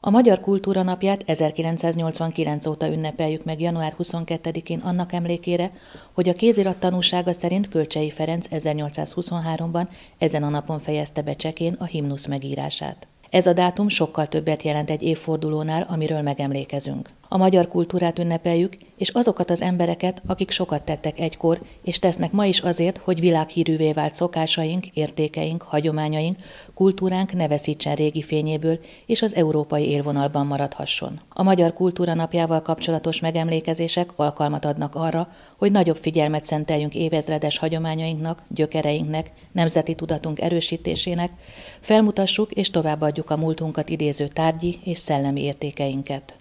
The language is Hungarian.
A Magyar Kultúra Napját 1989 óta ünnepeljük meg január 22-én annak emlékére, hogy a kézirat tanúsága szerint Kölcsei Ferenc 1823-ban ezen a napon fejezte be csekén a himnusz megírását. Ez a dátum sokkal többet jelent egy évfordulónál, amiről megemlékezünk. A magyar kultúrát ünnepeljük, és azokat az embereket, akik sokat tettek egykor, és tesznek ma is azért, hogy világhírűvé vált szokásaink, értékeink, hagyományaink, kultúránk ne veszítsen régi fényéből, és az európai élvonalban maradhasson. A Magyar Kultúra Napjával kapcsolatos megemlékezések alkalmat adnak arra, hogy nagyobb figyelmet szenteljünk évezredes hagyományainknak, gyökereinknek, nemzeti tudatunk erősítésének, felmutassuk és továbbadjuk a múltunkat idéző tárgyi és szellemi értékeinket.